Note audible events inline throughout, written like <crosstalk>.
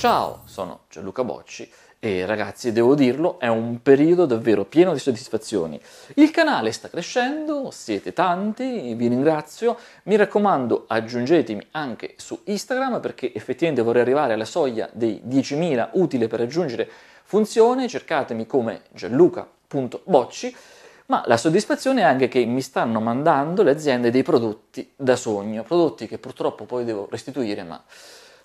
Ciao, sono Gianluca Bocci e ragazzi, devo dirlo, è un periodo davvero pieno di soddisfazioni. Il canale sta crescendo, siete tanti, vi ringrazio. Mi raccomando, aggiungetemi anche su Instagram perché effettivamente vorrei arrivare alla soglia dei 10.000 utile per raggiungere funzione. Cercatemi come gianluca.bocci. Ma la soddisfazione è anche che mi stanno mandando le aziende dei prodotti da sogno, prodotti che purtroppo poi devo restituire, ma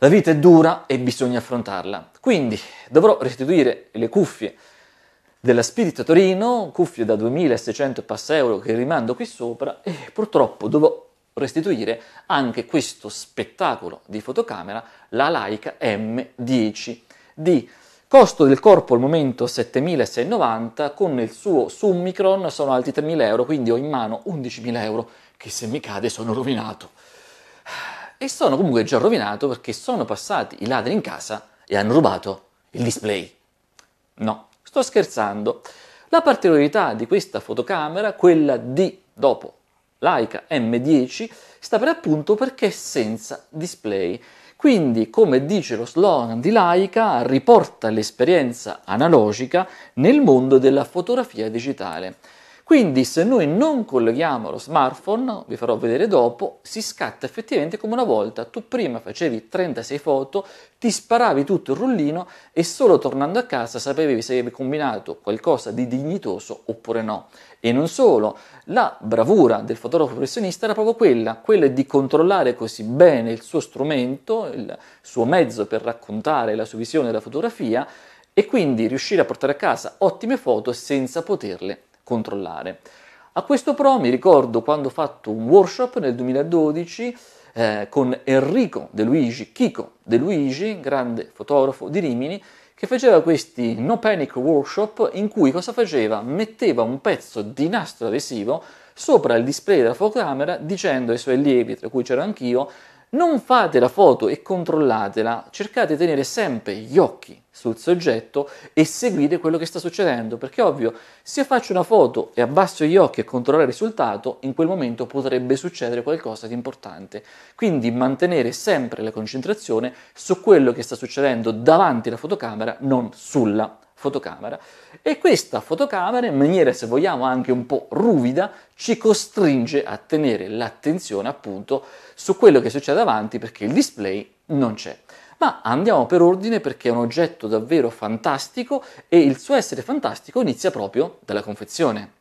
la vita è dura e bisogna affrontarla. Quindi dovrò restituire le cuffie della Spirito Torino, cuffie da 2600 passa euro che rimando qui sopra e purtroppo dovrò restituire anche questo spettacolo di fotocamera, la Leica M10 di Costo del corpo al momento 7.690, con il suo Summicron sono altri 3.000 euro, quindi ho in mano 11.000 euro che se mi cade sono rovinato e sono comunque già rovinato perché sono passati i ladri in casa e hanno rubato il display. No, sto scherzando. La particolarità di questa fotocamera, quella di dopo Leica M10, sta per appunto perché è senza display. Quindi, come dice lo slogan di Laika, riporta l'esperienza analogica nel mondo della fotografia digitale. Quindi se noi non colleghiamo lo smartphone, vi farò vedere dopo, si scatta effettivamente come una volta. Tu prima facevi 36 foto, ti sparavi tutto il rullino e solo tornando a casa sapevi se avevi combinato qualcosa di dignitoso oppure no. E non solo, la bravura del fotografo professionista era proprio quella, quella di controllare così bene il suo strumento, il suo mezzo per raccontare la sua visione della fotografia e quindi riuscire a portare a casa ottime foto senza poterle controllare. A questo pro mi ricordo quando ho fatto un workshop nel 2012 eh, con Enrico De Luigi, Chico De Luigi, grande fotografo di Rimini, che faceva questi no panic workshop in cui cosa faceva? Metteva un pezzo di nastro adesivo sopra il display della fotocamera dicendo ai suoi allievi, tra cui c'ero anch'io, non fate la foto e controllatela, cercate di tenere sempre gli occhi sul soggetto e seguire quello che sta succedendo, perché ovvio, se faccio una foto e abbasso gli occhi e controllo il risultato, in quel momento potrebbe succedere qualcosa di importante. Quindi mantenere sempre la concentrazione su quello che sta succedendo davanti alla fotocamera, non sulla fotocamera e questa fotocamera in maniera se vogliamo anche un po' ruvida ci costringe a tenere l'attenzione appunto su quello che succede davanti perché il display non c'è. Ma andiamo per ordine perché è un oggetto davvero fantastico e il suo essere fantastico inizia proprio dalla confezione.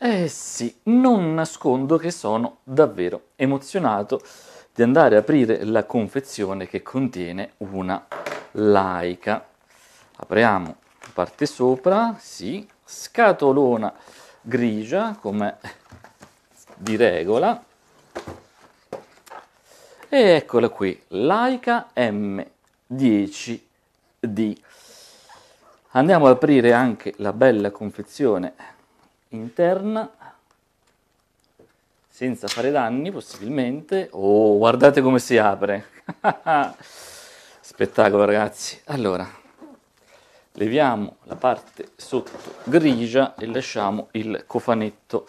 Eh sì, non nascondo che sono davvero emozionato di andare a aprire la confezione che contiene una Laika apriamo la parte sopra, sì, scatolona grigia come di regola. E eccola qui, Laika M10D. Andiamo ad aprire anche la bella confezione interna, senza fare danni possibilmente. Oh, guardate come si apre! <laughs> Spettacolo ragazzi! Allora, leviamo la parte sotto grigia e lasciamo il cofanetto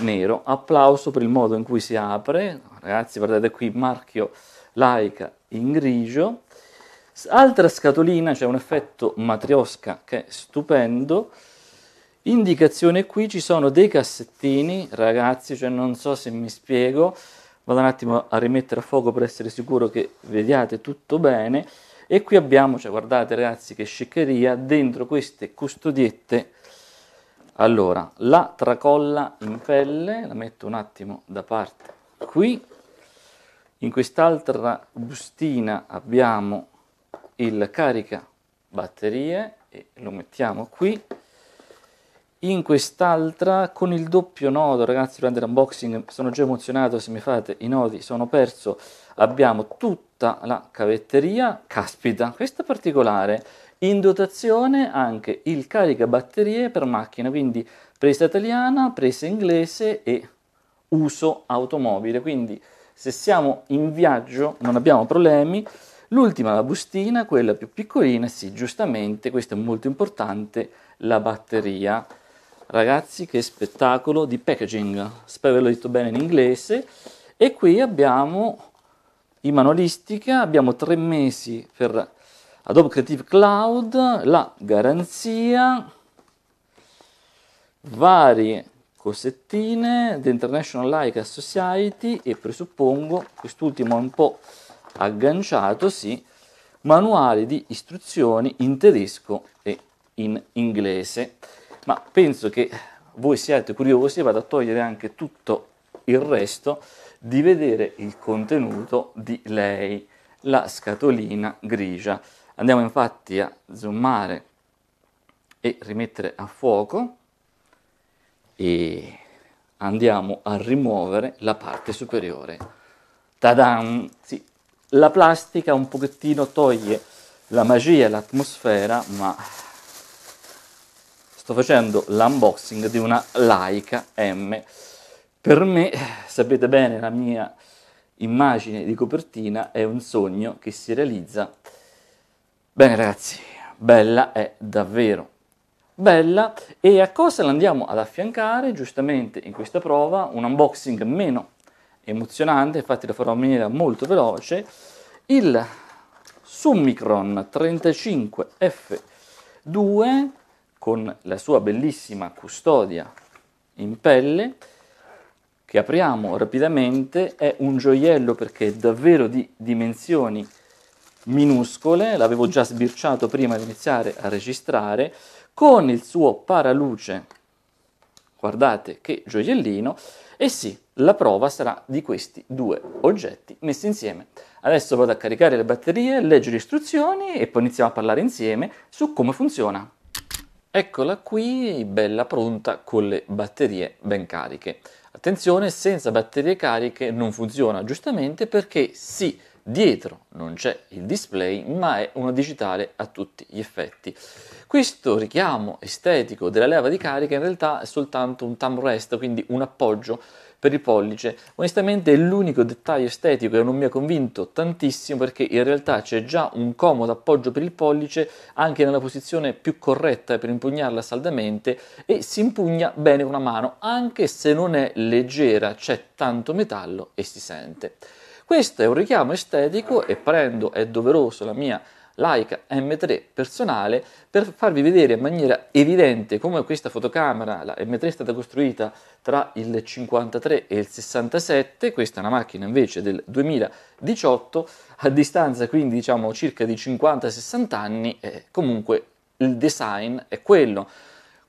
nero. Applauso per il modo in cui si apre, ragazzi guardate qui marchio laica in grigio. Altra scatolina, c'è cioè un effetto matriosca che è stupendo. Indicazione qui, ci sono dei cassettini, ragazzi, cioè non so se mi spiego, vado un attimo a rimettere a fuoco per essere sicuro che vediate tutto bene e qui abbiamo, cioè guardate ragazzi che sciccheria, dentro queste custodiette, allora, la tracolla in pelle, la metto un attimo da parte qui, in quest'altra bustina abbiamo il carica batterie e lo mettiamo qui. In quest'altra con il doppio nodo, ragazzi, durante l'unboxing sono già emozionato, se mi fate i nodi sono perso abbiamo tutta la cavetteria, caspita, questa particolare, in dotazione anche il caricabatterie per macchina, quindi presa italiana, presa inglese e uso automobile, quindi se siamo in viaggio non abbiamo problemi. L'ultima, la bustina, quella più piccolina, sì, giustamente, questo è molto importante, la batteria. Ragazzi, che spettacolo di packaging, spero l'ho detto bene in inglese. E qui abbiamo in manolistica, abbiamo tre mesi per Adobe Creative Cloud, la garanzia, varie cosettine, The International Laika Society e presuppongo, quest'ultimo è un po' agganciato, sì, manuali di istruzioni in tedesco e in inglese. Ma penso che voi siate curiosi, vado a togliere anche tutto il resto di vedere il contenuto di lei, la scatolina grigia. Andiamo infatti a zoomare e rimettere a fuoco e andiamo a rimuovere la parte superiore. Tadam! Sì, la plastica un pochettino toglie la magia e l'atmosfera, ma sto facendo l'unboxing di una Leica M per me, sapete bene, la mia immagine di copertina è un sogno che si realizza. Bene ragazzi, bella è davvero. Bella e a cosa l'andiamo ad affiancare giustamente in questa prova un unboxing meno emozionante, infatti lo farò in maniera molto veloce, il Summicron 35F2 con la sua bellissima custodia in pelle che apriamo rapidamente è un gioiello perché è davvero di dimensioni minuscole, l'avevo già sbirciato prima di iniziare a registrare, con il suo paraluce, guardate che gioiellino, e sì, la prova sarà di questi due oggetti messi insieme. Adesso vado a caricare le batterie, leggo le istruzioni e poi iniziamo a parlare insieme su come funziona. Eccola qui, bella pronta con le batterie ben cariche. Attenzione, senza batterie cariche non funziona, giustamente perché sì, dietro non c'è il display, ma è una digitale a tutti gli effetti. Questo richiamo estetico della leva di carica in realtà è soltanto un thumb rest, quindi un appoggio per il pollice, onestamente è l'unico dettaglio estetico che non mi ha convinto tantissimo perché in realtà c'è già un comodo appoggio per il pollice anche nella posizione più corretta per impugnarla saldamente e si impugna bene una mano, anche se non è leggera, c'è tanto metallo e si sente. Questo è un richiamo estetico e prendo, è doveroso la mia Leica M3 personale per farvi vedere in maniera evidente come questa fotocamera, la M3 è stata costruita tra il 53 e il 67, questa è una macchina invece del 2018, a distanza quindi diciamo circa di 50-60 anni, eh, comunque il design è quello.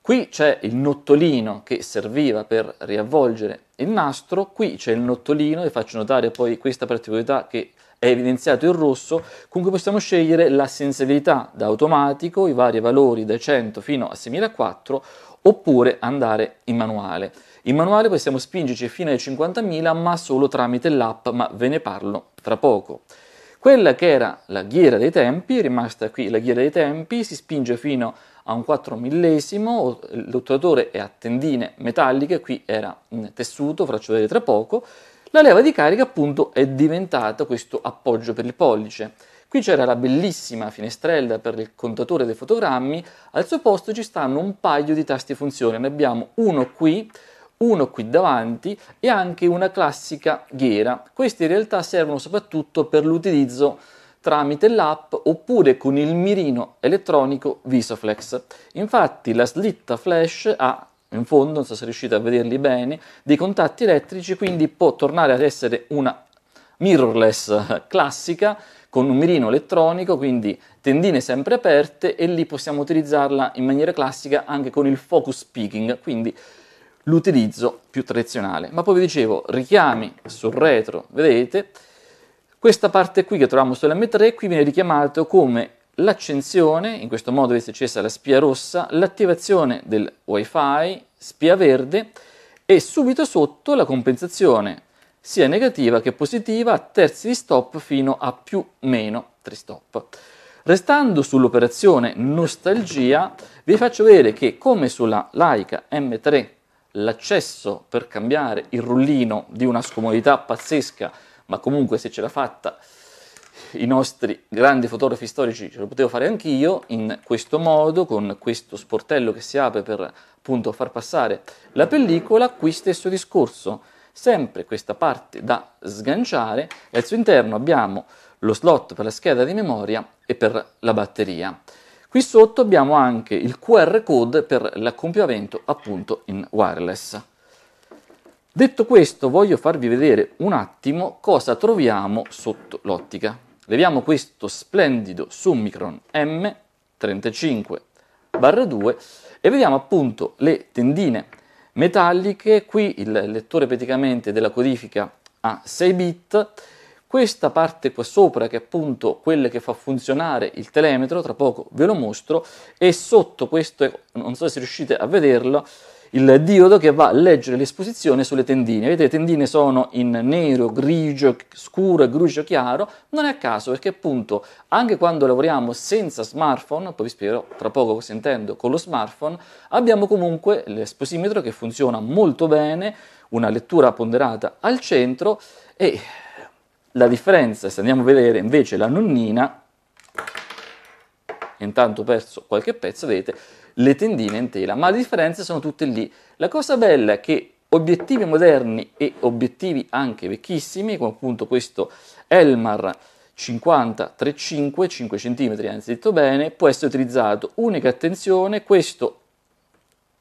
Qui c'è il nottolino che serviva per riavvolgere il nastro, qui c'è il nottolino, e faccio notare poi questa particolarità che è evidenziato in rosso, con cui possiamo scegliere la sensibilità da automatico, i vari valori da 100 fino a 6004, oppure andare in manuale. In manuale possiamo spingerci fino ai 50.000, ma solo tramite l'app, ma ve ne parlo tra poco. Quella che era la ghiera dei tempi, rimasta qui la ghiera dei tempi, si spinge fino a a un 4 millesimo, eh, l'otturatore è a tendine metalliche, qui era tessuto, faccio vedere tra poco, la leva di carica appunto è diventata questo appoggio per il pollice. Qui c'era la bellissima finestrella per il contatore dei fotogrammi, al suo posto ci stanno un paio di tasti funzione, ne abbiamo uno qui, uno qui davanti e anche una classica ghiera. Questi in realtà servono soprattutto per l'utilizzo tramite l'app oppure con il mirino elettronico Visoflex. Infatti la slitta flash ha in fondo, non so se riuscite a vederli bene, dei contatti elettrici, quindi può tornare ad essere una mirrorless classica con un mirino elettronico, quindi tendine sempre aperte e lì possiamo utilizzarla in maniera classica anche con il focus peaking, quindi l'utilizzo più tradizionale. Ma poi vi dicevo, richiami sul retro, vedete, questa parte qui che troviamo sulla m 3 qui viene richiamata come l'accensione, in questo modo viene accesa la spia rossa, l'attivazione del wifi, spia verde e subito sotto la compensazione sia negativa che positiva a terzi di stop fino a più meno 3 stop. Restando sull'operazione nostalgia, vi faccio vedere che come sulla Leica M3 l'accesso per cambiare il rullino di una scomodità pazzesca ma comunque se ce l'ha fatta i nostri grandi fotografi storici ce lo potevo fare anch'io in questo modo, con questo sportello che si apre per appunto far passare la pellicola, qui stesso discorso, sempre questa parte da sganciare e al suo interno abbiamo lo slot per la scheda di memoria e per la batteria. Qui sotto abbiamo anche il QR code per l'accompiamento appunto in wireless. Detto questo voglio farvi vedere un attimo cosa troviamo sotto l'ottica. Leviamo questo splendido Summicron M35-2 e vediamo appunto le tendine metalliche, qui il lettore praticamente della codifica a 6 bit, questa parte qua sopra che è appunto quella che fa funzionare il telemetro, tra poco ve lo mostro, e sotto questo, non so se riuscite a vederlo, il diodo che va a leggere l'esposizione sulle tendine. Vedete, le tendine sono in nero, grigio, scuro, grigio chiaro, non è a caso perché appunto anche quando lavoriamo senza smartphone, poi vi spiegherò tra poco cosa intendo con lo smartphone, abbiamo comunque l'esposimetro che funziona molto bene, una lettura ponderata al centro e la differenza, se andiamo a vedere invece la nonnina, intanto ho perso qualche pezzo, vedete, le tendine in tela, ma le differenze sono tutte lì. La cosa bella è che obiettivi moderni e obiettivi anche vecchissimi, come appunto questo Elmar 50-35, 5 cm anzi detto bene, può essere utilizzato. Unica attenzione, questo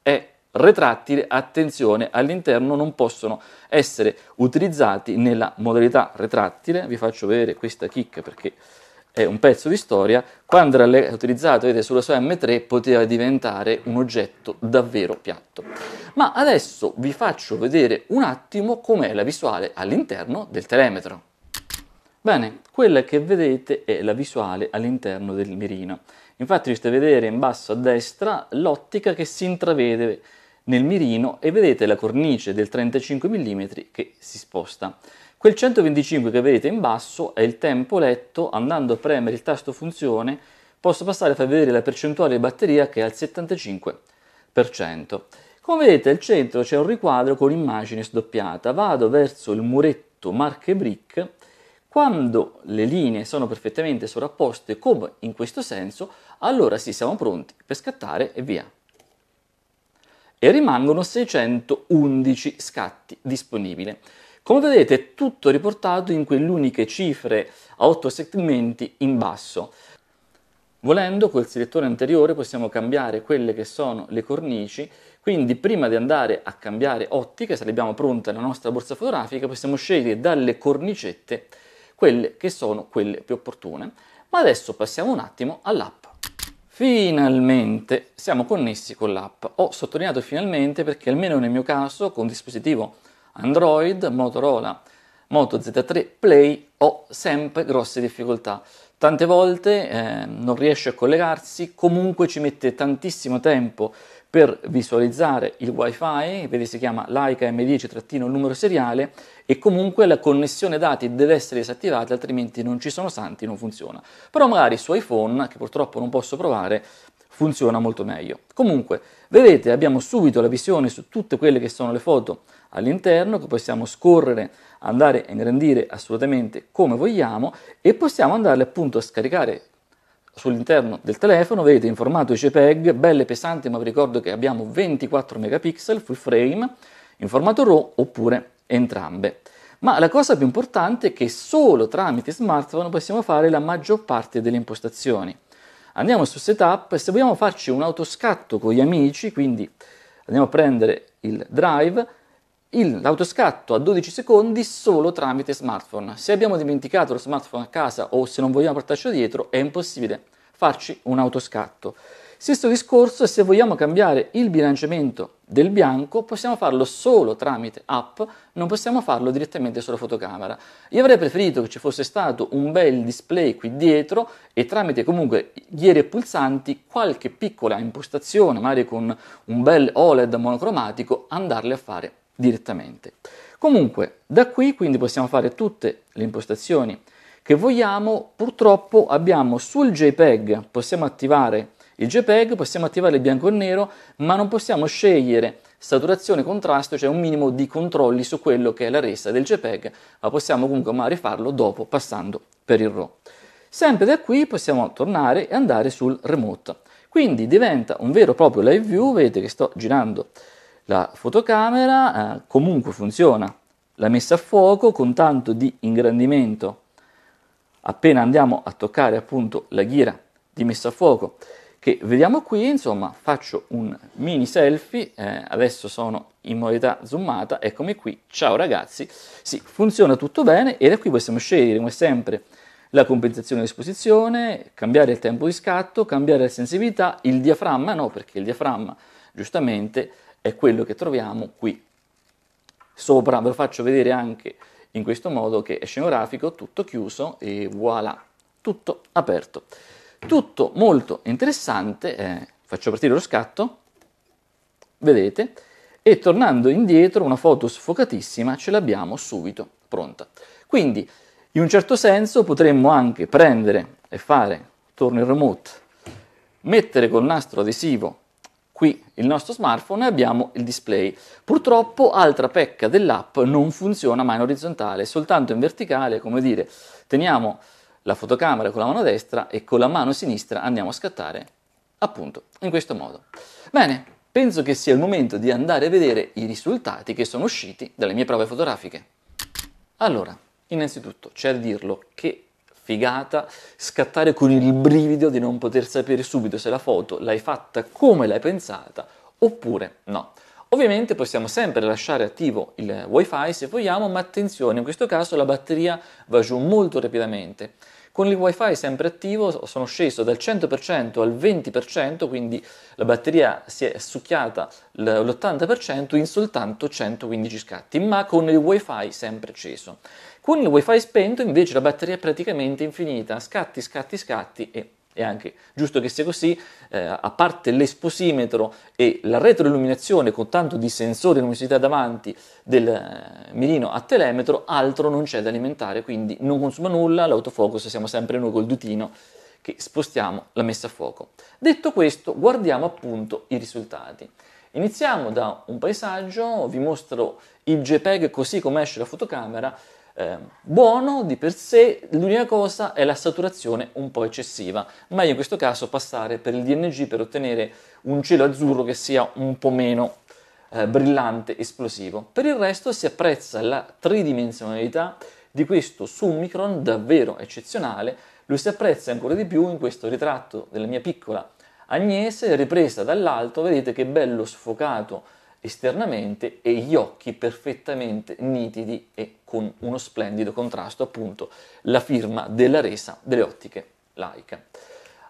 è retrattile, attenzione, all'interno non possono essere utilizzati nella modalità retrattile. Vi faccio vedere questa chicca perché è un pezzo di storia, quando era utilizzato vedete, sulla sua M3 poteva diventare un oggetto davvero piatto. Ma adesso vi faccio vedere un attimo com'è la visuale all'interno del telemetro. Bene, quella che vedete è la visuale all'interno del mirino. Infatti riuscite a vedere in basso a destra l'ottica che si intravede nel mirino e vedete la cornice del 35 mm che si sposta. Quel 125 che vedete in basso è il tempo letto, andando a premere il tasto funzione posso passare a far vedere la percentuale di batteria che è al 75%. Come vedete al centro c'è un riquadro con immagine sdoppiata, vado verso il muretto marche brick, quando le linee sono perfettamente sovrapposte come in questo senso, allora sì siamo pronti per scattare e via. E rimangono 611 scatti disponibili. Come vedete è tutto riportato in quelle uniche cifre a 8 segmenti in basso. Volendo col selettore anteriore possiamo cambiare quelle che sono le cornici, quindi prima di andare a cambiare ottica, se abbiamo pronta la nostra borsa fotografica, possiamo scegliere dalle cornicette quelle che sono quelle più opportune. Ma adesso passiamo un attimo all'app. Finalmente siamo connessi con l'app. Ho sottolineato finalmente perché almeno nel mio caso con dispositivo Android, Motorola Moto Z3 Play ho sempre grosse difficoltà. Tante volte eh, non riesce a collegarsi, comunque ci mette tantissimo tempo per visualizzare il wifi, vedi si chiama Leica M10 numero seriale e comunque la connessione dati deve essere disattivata altrimenti non ci sono santi, non funziona. Però magari su iPhone, che purtroppo non posso provare, funziona molto meglio. Comunque, vedete, abbiamo subito la visione su tutte quelle che sono le foto all'interno che possiamo scorrere, andare a ingrandire assolutamente come vogliamo e possiamo andarle appunto a scaricare sull'interno del telefono, vedete in formato JPEG, belle pesanti, ma vi ricordo che abbiamo 24 megapixel full frame in formato RAW oppure entrambe. Ma la cosa più importante è che solo tramite smartphone possiamo fare la maggior parte delle impostazioni. Andiamo su setup se vogliamo farci un autoscatto con gli amici, quindi andiamo a prendere il drive, l'autoscatto a 12 secondi solo tramite smartphone. Se abbiamo dimenticato lo smartphone a casa o se non vogliamo portarcelo dietro, è impossibile farci un autoscatto. Stesso discorso, se vogliamo cambiare il bilanciamento del bianco, possiamo farlo solo tramite app, non possiamo farlo direttamente sulla fotocamera. Io avrei preferito che ci fosse stato un bel display qui dietro e tramite comunque ghiere e pulsanti qualche piccola impostazione, magari con un bel OLED monocromatico, andarle a fare direttamente. Comunque, da qui quindi possiamo fare tutte le impostazioni che vogliamo, purtroppo abbiamo sul JPEG, possiamo attivare il JPEG, possiamo attivare il bianco e nero, ma non possiamo scegliere saturazione, contrasto, cioè un minimo di controlli su quello che è la resa del JPEG, ma possiamo comunque magari farlo dopo passando per il RAW. Sempre da qui possiamo tornare e andare sul remote. Quindi diventa un vero e proprio live view, vedete che sto girando la fotocamera eh, comunque funziona, la messa a fuoco con tanto di ingrandimento, appena andiamo a toccare appunto la ghiera di messa a fuoco che vediamo qui, insomma faccio un mini selfie, eh, adesso sono in modalità zoomata, eccomi qui, ciao ragazzi, sì, funziona tutto bene e da qui possiamo scegliere come sempre la compensazione all'esposizione, cambiare il tempo di scatto, cambiare la sensibilità, il diaframma no, perché il diaframma giustamente è quello che troviamo qui sopra. Ve lo faccio vedere anche in questo modo che è scenografico, tutto chiuso e voilà, tutto aperto. Tutto molto interessante, eh, faccio partire lo scatto, vedete, e tornando indietro una foto sfocatissima ce l'abbiamo subito pronta. Quindi in un certo senso potremmo anche prendere e fare, torno il remote, mettere col nastro adesivo qui il nostro smartphone e abbiamo il display. Purtroppo, altra pecca dell'app, non funziona mai in orizzontale, soltanto in verticale, come dire, teniamo la fotocamera con la mano destra e con la mano sinistra andiamo a scattare appunto in questo modo. Bene, penso che sia il momento di andare a vedere i risultati che sono usciti dalle mie prove fotografiche. Allora, innanzitutto c'è da dirlo che figata, scattare con il brivido di non poter sapere subito se la foto l'hai fatta come l'hai pensata oppure no. Ovviamente possiamo sempre lasciare attivo il wifi se vogliamo, ma attenzione, in questo caso la batteria va giù molto rapidamente. Con il wifi sempre attivo sono sceso dal 100% al 20%, quindi la batteria si è succhiata l'80% in soltanto 115 scatti, ma con il wifi sempre acceso. Con il wifi spento invece la batteria è praticamente infinita, scatti, scatti, scatti e è anche giusto che sia così, eh, a parte l'esposimetro e la retroilluminazione con tanto di sensore luminosità davanti del eh, mirino a telemetro, altro non c'è da alimentare, quindi non consuma nulla, l'autofocus siamo sempre noi col dutino che spostiamo la messa a fuoco. Detto questo, guardiamo appunto i risultati. Iniziamo da un paesaggio, vi mostro il JPEG così come esce la fotocamera eh, buono di per sé, l'unica cosa è la saturazione un po' eccessiva. Meglio in questo caso passare per il DNG per ottenere un cielo azzurro che sia un po' meno eh, brillante, esplosivo. Per il resto si apprezza la tridimensionalità di questo submicron davvero eccezionale, lo si apprezza ancora di più in questo ritratto della mia piccola Agnese ripresa dall'alto, vedete che bello sfocato esternamente e gli occhi perfettamente nitidi e con uno splendido contrasto appunto la firma della resa delle ottiche laica.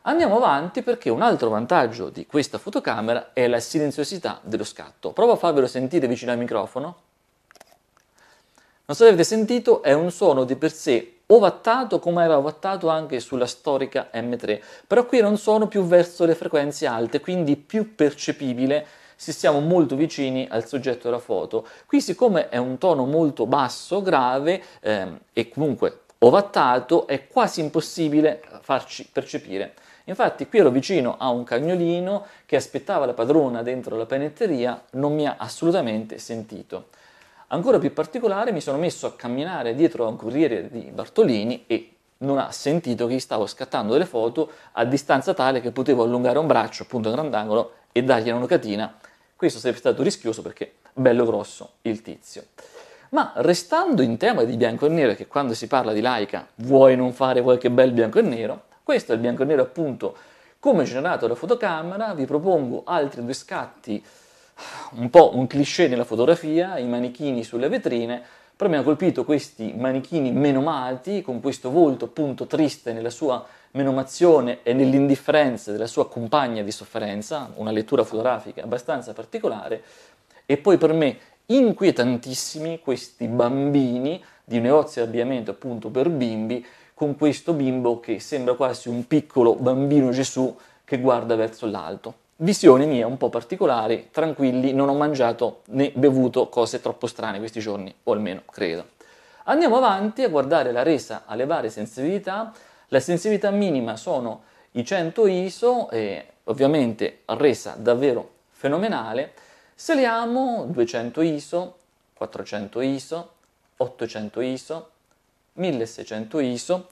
Andiamo avanti perché un altro vantaggio di questa fotocamera è la silenziosità dello scatto. Provo a farvelo sentire vicino al microfono. Non so se avete sentito, è un suono di per sé ovattato come era ovattato anche sulla storica M3, però qui era un suono più verso le frequenze alte, quindi più percepibile se siamo molto vicini al soggetto della foto. Qui siccome è un tono molto basso, grave ehm, e comunque ovattato, è quasi impossibile farci percepire. Infatti qui ero vicino a un cagnolino che aspettava la padrona dentro la panetteria, non mi ha assolutamente sentito. Ancora più particolare mi sono messo a camminare dietro a un corriere di Bartolini e non ha sentito che gli stavo scattando delle foto a distanza tale che potevo allungare un braccio, appunto a grandangolo, e dargli una locatina questo sarebbe stato rischioso perché bello grosso il tizio. Ma restando in tema di bianco e nero, che quando si parla di laica vuoi non fare qualche bel bianco e nero, questo è il bianco e nero appunto come generato dalla fotocamera, vi propongo altri due scatti, un po' un cliché nella fotografia, i manichini sulle vetrine, però mi hanno colpito questi manichini meno malati, con questo volto appunto triste nella sua menomazione e nell'indifferenza della sua compagna di sofferenza, una lettura fotografica abbastanza particolare, e poi per me inquietantissimi questi bambini di negozio di abbigliamento appunto per bimbi, con questo bimbo che sembra quasi un piccolo bambino Gesù che guarda verso l'alto. Visione mia un po' particolare, tranquilli, non ho mangiato né bevuto cose troppo strane questi giorni, o almeno credo. Andiamo avanti a guardare la resa alle varie sensibilità la sensibilità minima sono i 100 ISO, e ovviamente resa davvero fenomenale, saliamo 200 ISO, 400 ISO, 800 ISO, 1600 ISO,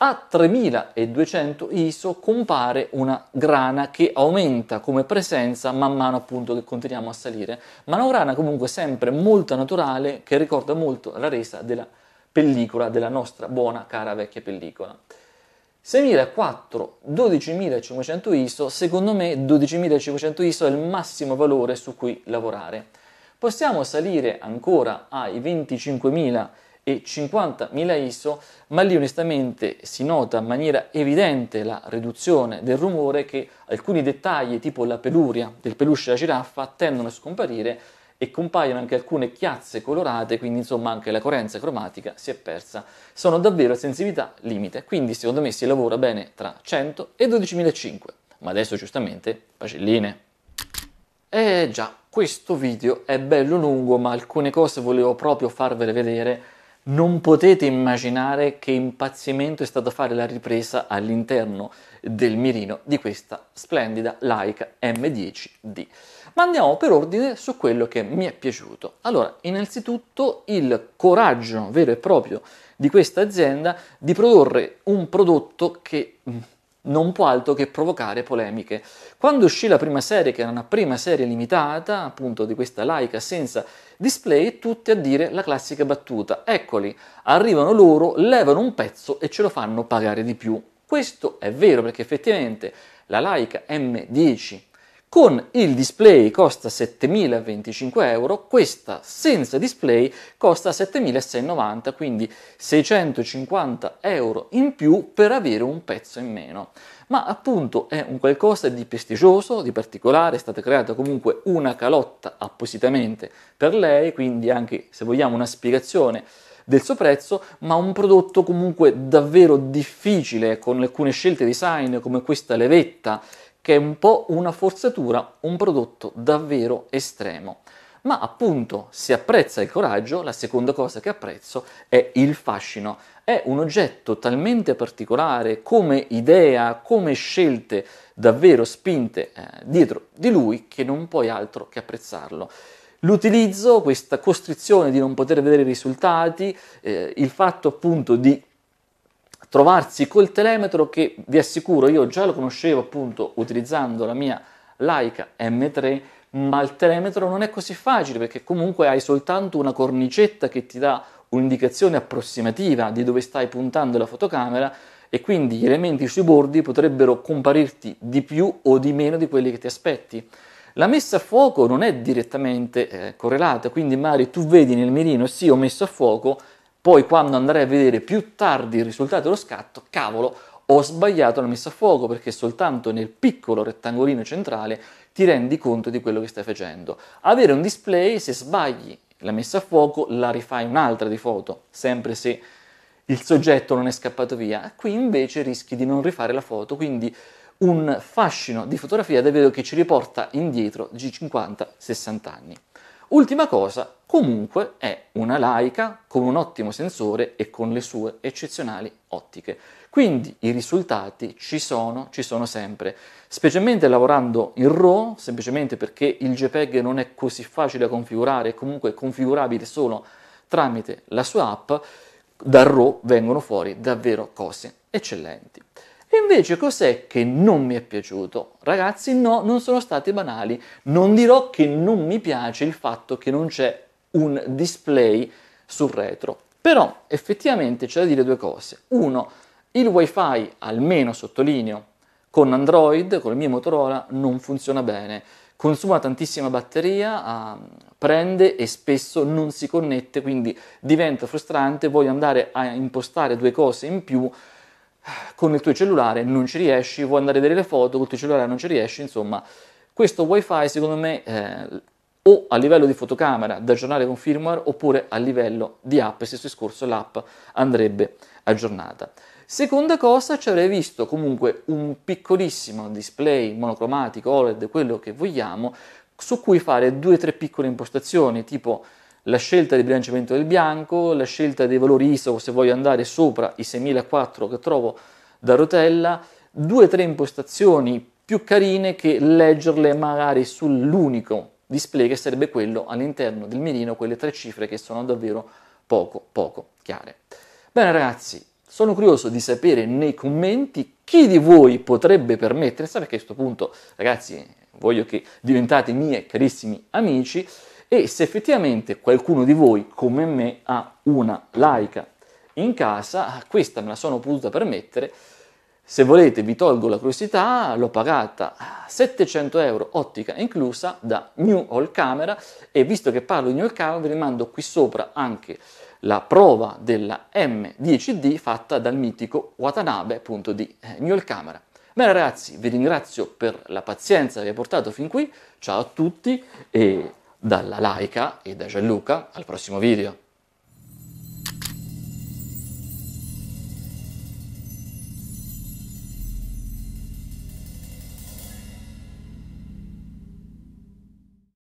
a 3200 ISO compare una grana che aumenta come presenza man mano appunto che continuiamo a salire, ma una grana comunque sempre molto naturale che ricorda molto la resa della pellicola, della nostra buona cara vecchia pellicola. 6004, 12500 ISO, secondo me 12500 ISO è il massimo valore su cui lavorare. Possiamo salire ancora ai 25.000 e 50.000 ISO, ma lì onestamente si nota in maniera evidente la riduzione del rumore che alcuni dettagli tipo la peluria del peluche della giraffa tendono a scomparire e compaiono anche alcune chiazze colorate, quindi insomma anche la coerenza cromatica si è persa. Sono davvero sensibilità limite, quindi secondo me si lavora bene tra 100 e 12.500, ma adesso giustamente pacelline. Eh già, questo video è bello lungo, ma alcune cose volevo proprio farvele vedere non potete immaginare che impazzimento è stato fare la ripresa all'interno del mirino di questa splendida Leica M10D. Ma andiamo per ordine su quello che mi è piaciuto. Allora, innanzitutto il coraggio vero e proprio di questa azienda di produrre un prodotto che mm, non può altro che provocare polemiche. Quando uscì la prima serie, che era una prima serie limitata, appunto di questa laica senza display, tutti a dire la classica battuta, eccoli, arrivano loro, levano un pezzo e ce lo fanno pagare di più. Questo è vero perché effettivamente la laica M10 con il display costa 7.025 euro, questa senza display costa 7.690, quindi 650 euro in più per avere un pezzo in meno. Ma appunto è un qualcosa di prestigioso, di particolare, è stata creata comunque una calotta appositamente per lei, quindi anche se vogliamo una spiegazione del suo prezzo, ma un prodotto comunque davvero difficile con alcune scelte design come questa levetta che è un po' una forzatura, un prodotto davvero estremo. Ma appunto, si apprezza il coraggio, la seconda cosa che apprezzo è il fascino. È un oggetto talmente particolare come idea, come scelte davvero spinte eh, dietro di lui che non puoi altro che apprezzarlo. L'utilizzo, questa costrizione di non poter vedere i risultati, eh, il fatto appunto di trovarsi col telemetro che vi assicuro io già lo conoscevo appunto utilizzando la mia Leica M3 ma il telemetro non è così facile perché comunque hai soltanto una cornicetta che ti dà un'indicazione approssimativa di dove stai puntando la fotocamera e quindi gli elementi sui bordi potrebbero comparirti di più o di meno di quelli che ti aspetti. La messa a fuoco non è direttamente eh, correlata, quindi magari tu vedi nel mirino sì ho messo a fuoco, poi quando andrai a vedere più tardi il risultato dello scatto, cavolo, ho sbagliato la messa a fuoco perché soltanto nel piccolo rettangolino centrale ti rendi conto di quello che stai facendo. Avere un display, se sbagli la messa a fuoco, la rifai un'altra di foto, sempre se il soggetto non è scappato via. Qui invece rischi di non rifare la foto, quindi un fascino di fotografia davvero che ci riporta indietro di 50-60 anni. Ultima cosa, comunque è una laica con un ottimo sensore e con le sue eccezionali ottiche. Quindi i risultati ci sono, ci sono sempre, specialmente lavorando in RAW, semplicemente perché il JPEG non è così facile da configurare, è comunque configurabile solo tramite la sua app, da RAW vengono fuori davvero cose eccellenti. E invece cos'è che non mi è piaciuto? Ragazzi, no, non sono stati banali. Non dirò che non mi piace il fatto che non c'è un display sul retro. Però effettivamente c'è da dire due cose. Uno, il wifi, almeno sottolineo, con Android, con il mio Motorola, non funziona bene. Consuma tantissima batteria, uh, prende e spesso non si connette, quindi diventa frustrante. Voglio andare a impostare due cose in più con il tuo cellulare non ci riesci, vuoi andare a vedere le foto, con il tuo cellulare non ci riesci, insomma, questo wifi secondo me eh, o a livello di fotocamera da aggiornare con firmware oppure a livello di app, stesso discorso l'app andrebbe aggiornata. Seconda cosa, ci avrei visto comunque un piccolissimo display monocromatico, OLED, quello che vogliamo, su cui fare due o tre piccole impostazioni, tipo la scelta di bilanciamento del bianco, la scelta dei valori ISO se voglio andare sopra i 6.400 che trovo da rotella, due o tre impostazioni più carine che leggerle magari sull'unico display che sarebbe quello all'interno del mirino, quelle tre cifre che sono davvero poco poco chiare. Bene ragazzi, sono curioso di sapere nei commenti chi di voi potrebbe permettersi, perché a questo punto ragazzi voglio che diventate miei carissimi amici e se effettivamente qualcuno di voi come me ha una laica in casa, questa me la sono potuta permettere, se volete vi tolgo la curiosità, l'ho pagata 700 euro ottica inclusa da New All Camera e visto che parlo di New All Camera vi rimando qui sopra anche la prova della M10D fatta dal mitico watanabe appunto di eh, New All Camera. Bene ragazzi, vi ringrazio per la pazienza che vi ho portato fin qui, ciao a tutti e dalla Laica e da Gianluca al prossimo video.